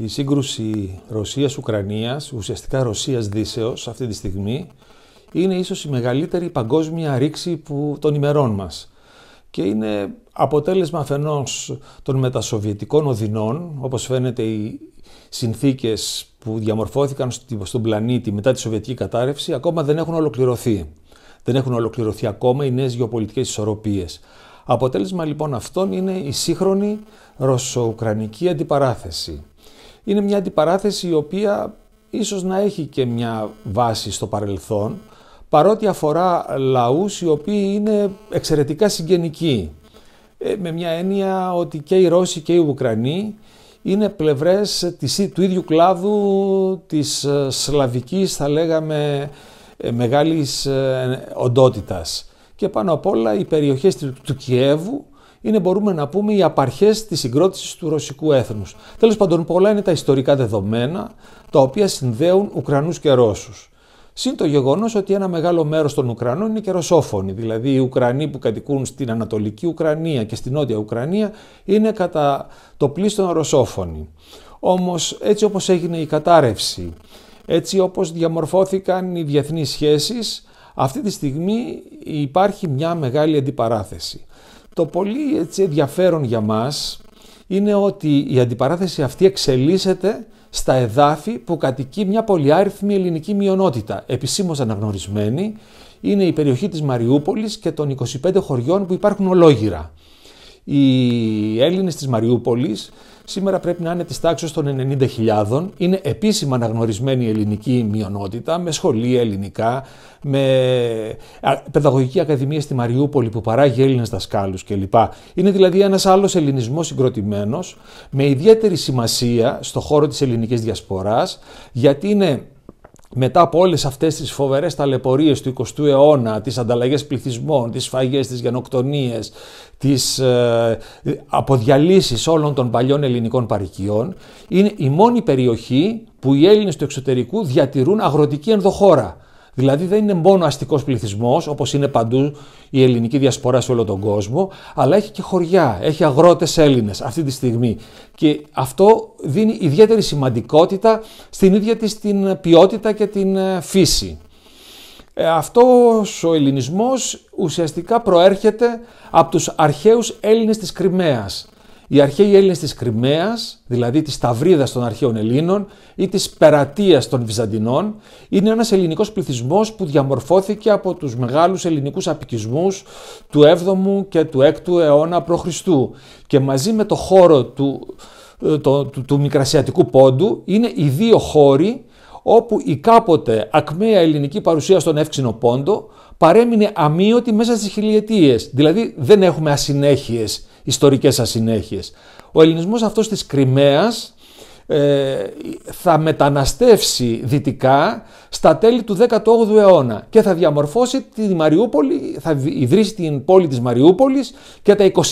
Η σύγκρουση Ρωσίας-Ουκρανίας, ουσιαστικά Ρωσίας-Δύσεως αυτή τη στιγμή, είναι ίσως η μεγαλύτερη παγκόσμια ρήξη που, των ημερών μας και είναι αποτέλεσμα αφενός των μετασοβιετικών οδυνών, όπως φαίνεται οι συνθήκες που διαμορφώθηκαν στον πλανήτη μετά τη Σοβιετική κατάρρευση, ακόμα δεν έχουν ολοκληρωθεί. Δεν έχουν ολοκληρωθεί ακόμα οι νέες γεωπολιτικές ισορροπίες. Αποτέλεσμα λοιπόν αυτών είναι η σύγχρονη ρωσο-ουκρανική αντιπαράθεση είναι μια αντιπαράθεση η οποία ίσως να έχει και μια βάση στο παρελθόν, παρότι αφορά λαούς οι οποίοι είναι εξαιρετικά συγγενικοί. Ε, με μια έννοια ότι και οι Ρώσοι και οι Ουκρανοί είναι πλευρές της, του ίδιου κλάδου της ε, σλαβικής, θα λέγαμε, ε, μεγάλης οντότητας. Και πάνω απ' όλα οι περιοχές του Κιέβου είναι, μπορούμε να πούμε, οι απαρχές της συγκρότησης του ρωσικού έθνους. Τέλος πάντων, πολλά είναι τα ιστορικά δεδομένα τα οποία συνδέουν Ουκρανούς και Ρώσους. Συν το γεγονός ότι ένα μεγάλο μέρος των Ουκρανών είναι και ρωσόφωνοι. Δηλαδή, οι Ουκρανοί που κατοικούν στην Ανατολική Ουκρανία και στην Νότια Ουκρανία είναι κατά το πλείστον ρωσόφωνοι. Όμως, έτσι όπως έγινε η κατάρρευση, έτσι όπως διαμορφώθηκαν οι διεθνείς σχέσεις, αυτή τη στιγμή υπάρχει μια μεγάλη αντιπαράθεση. Το πολύ έτσι, ενδιαφέρον για μας είναι ότι η αντιπαράθεση αυτή εξελίσσεται στα εδάφη που κατοικεί μια πολυάριθμη ελληνική μειονότητα, επισήμως αναγνωρισμένη, είναι η περιοχή της Μαριούπολης και των 25 χωριών που υπάρχουν ολόγυρα. Οι Έλληνες της Μαριούπολης σήμερα πρέπει να είναι της τάξης των 90.000. Είναι επίσημα αναγνωρισμένη η ελληνική μειονότητα με σχολεία ελληνικά, με παιδαγωγική ακαδημία στη Μαριούπολη που παράγει Έλληνες δασκάλους κλπ. Είναι δηλαδή ένας άλλος ελληνισμός συγκροτημένος με ιδιαίτερη σημασία στο χώρο της ελληνικής διασποράς γιατί είναι μετά από όλες αυτές τις φοβερές ταλαιπωρίες του 20ου αιώνα, τις ανταλλαγές πληθυσμών, τις φαγές, τις γενοκτονίες, τις ε, αποδιαλύσεις όλων των παλιών ελληνικών παροικιών, είναι η μόνη περιοχή που οι Έλληνες του εξωτερικού διατηρούν αγροτική ενδοχώρα. Δηλαδή δεν είναι μόνο αστικός πληθυσμός, όπως είναι παντού η ελληνική διασπορά σε όλο τον κόσμο, αλλά έχει και χωριά, έχει αγρότες Έλληνες αυτή τη στιγμή. Και αυτό δίνει ιδιαίτερη σημαντικότητα στην ίδια της την ποιότητα και την ε, φύση. Ε, αυτός ο ελληνισμός ουσιαστικά προέρχεται από τους αρχαίους Έλληνες της Κρυμαίας. Οι αρχαίοι Έλληνες της Κρυμαίας, δηλαδή της Ταυρίδα των αρχαίων Ελλήνων ή της Περατείας των Βυζαντινών, είναι ένας ελληνικός πληθυσμός που διαμορφώθηκε από τους μεγάλους ελληνικούς απικισμούς του 7ου και του 6ου αιώνα π.Χ. και μαζί με το χώρο του, ε, το, του Μικρασιατικού Πόντου είναι οι δύο χώροι όπου η κάποτε ακμαία ελληνική παρουσία στον εύξηνο πόντο παρέμεινε αμύωτη μέσα στις χιλιετίες. Δηλαδή δεν έχουμε ασυνέχειες, ιστορικές ασυνέχειες. Ο ελληνισμός αυτός της Κρυμαίας ε, θα μεταναστεύσει δυτικά στα τέλη του 18ου αιώνα και θα διαμορφώσει τη Μαριούπολη, θα ιδρύσει την πόλη της Μαριούπολης και τα 23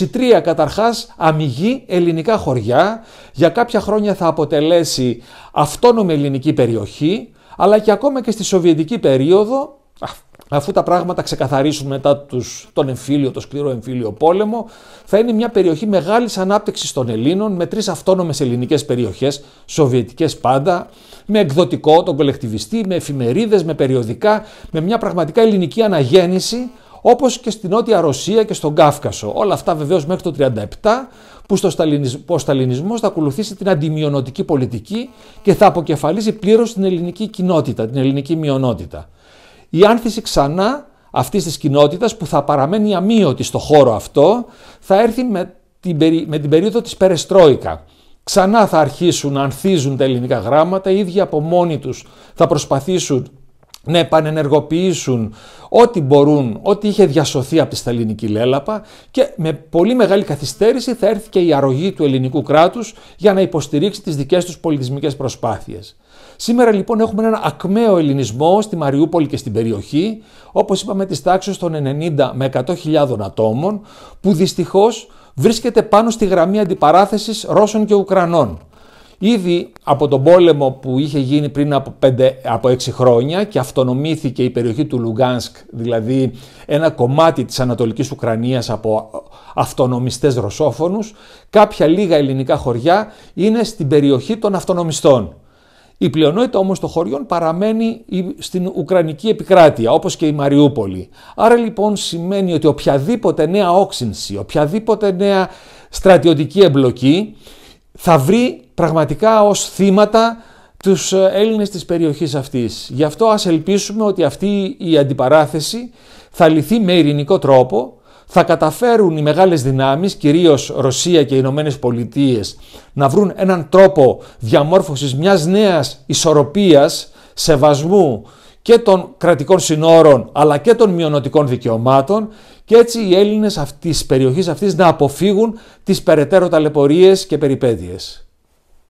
καταρχάς αμυγή ελληνικά χωριά. Για κάποια χρόνια θα αποτελέσει αυτόνομη ελληνική περιοχή, αλλά και ακόμα και στη Σοβιετική περίοδο αφού τα πράγματα ξεκαθαρίσουν μετά τους, τον εμφύλιο, το σκληρό εμφύλιο πόλεμο, θα είναι μια περιοχή μεγάλης ανάπτυξης των Ελλήνων με τρεις αυτόνομες ελληνικές περιοχές σοβιετικές πάντα, με εκδοτικό τον κολεκτιβιστή, με εφημερίδες, με περιοδικά, με μια πραγματικά ελληνική αναγέννηση, όπως και στην Νότια Ρωσία και στον Κάφκασο. Όλα αυτά βεβαίως μέχρι το 1937, που στο ο σταλινισμός θα ακολουθήσει την αντιμειωνοτική πολιτική και θα αποκεφαλίζει πλήρως την ελληνική κοινότητα, την ελληνική μειονότητα η άνθηση ξανά αυτής της κοινότητας που θα παραμένει αμύωτη στο χώρο αυτό θα έρθει με την, με την περίοδο της Περεστρόικα. Ξανά θα αρχίσουν να ανθίζουν τα ελληνικά γράμματα, οι ίδιοι από μόνοι τους θα προσπαθήσουν να επανενεργοποιήσουν ό,τι μπορούν, ό,τι είχε διασωθεί από τη σταλινική λέλαπα και με πολύ μεγάλη καθυστέρηση θα έρθει και η αρρωγή του ελληνικού κράτους για να υποστηρίξει τις δικές τους πολιτισμικές προσπάθειες. Σήμερα λοιπόν έχουμε έναν ακμαίο ελληνισμό στη Μαριούπολη και στην περιοχή, όπως είπαμε της τάξης των 90 με 100.000 ατόμων, που δυστυχώς βρίσκεται πάνω στη γραμμή αντιπαράθεσης Ρώσων και Ουκρανών. Ήδη από τον πόλεμο που είχε γίνει πριν από, 5, 6 χρόνια και αυτονομήθηκε η περιοχή του Λουγκάνσκ, δηλαδή ένα κομμάτι της Ανατολικής Ουκρανίας από αυτονομιστές ρωσόφωνους, κάποια λίγα ελληνικά χωριά είναι στην περιοχή των αυτονομιστών. Η πλειονότητα όμως των χωριών παραμένει στην Ουκρανική επικράτεια, όπως και η Μαριούπολη. Άρα λοιπόν σημαίνει ότι οποιαδήποτε νέα όξυνση, οποιαδήποτε νέα στρατιωτική εμπλοκή θα βρει πραγματικά ως θύματα τους ε, Έλληνες της περιοχής αυτής. Γι' αυτό ας ελπίσουμε ότι αυτή η αντιπαράθεση θα λυθεί με ειρηνικό τρόπο, θα καταφέρουν οι μεγάλες δυνάμεις, κυρίως Ρωσία και οι Ηνωμένες Πολιτείες, να βρουν έναν τρόπο διαμόρφωσης μιας νέας ισορροπίας, σεβασμού και των κρατικών συνόρων αλλά και των μειονοτικών δικαιωμάτων και έτσι οι Έλληνες αυτής της περιοχής αυτής να αποφύγουν τις περαιτέρω ταλαιπωρίες και περιπέτειες.